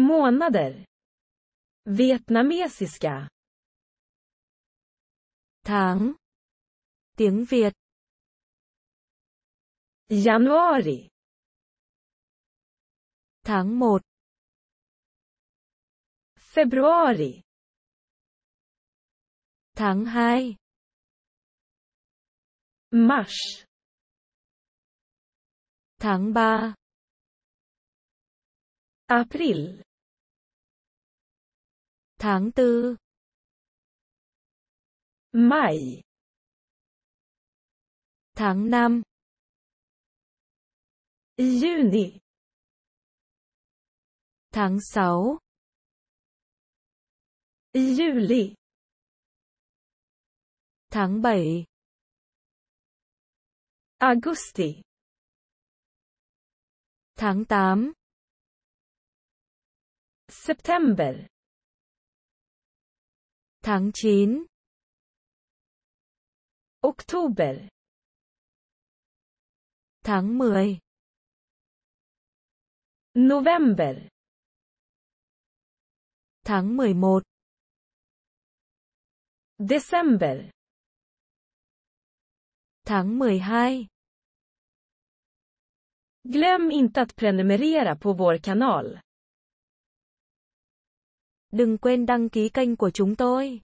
månader. Vietnamesiska. Tháng. Tiếng Việt. Januari. Tháng 1. Februari. Tháng 2. Mars. Tháng 3. April. Tháng tư. Maj. Tháng năm. Juni. Tháng sáu. Juli. Tháng bảy. Augusti. Tháng tám. September. tháng 9 Oktober Tháng 10 November Tháng 11 December Tháng 12 Glöm inte att prenumerera på vår kanal. Đừng quên đăng ký kênh của chúng tôi.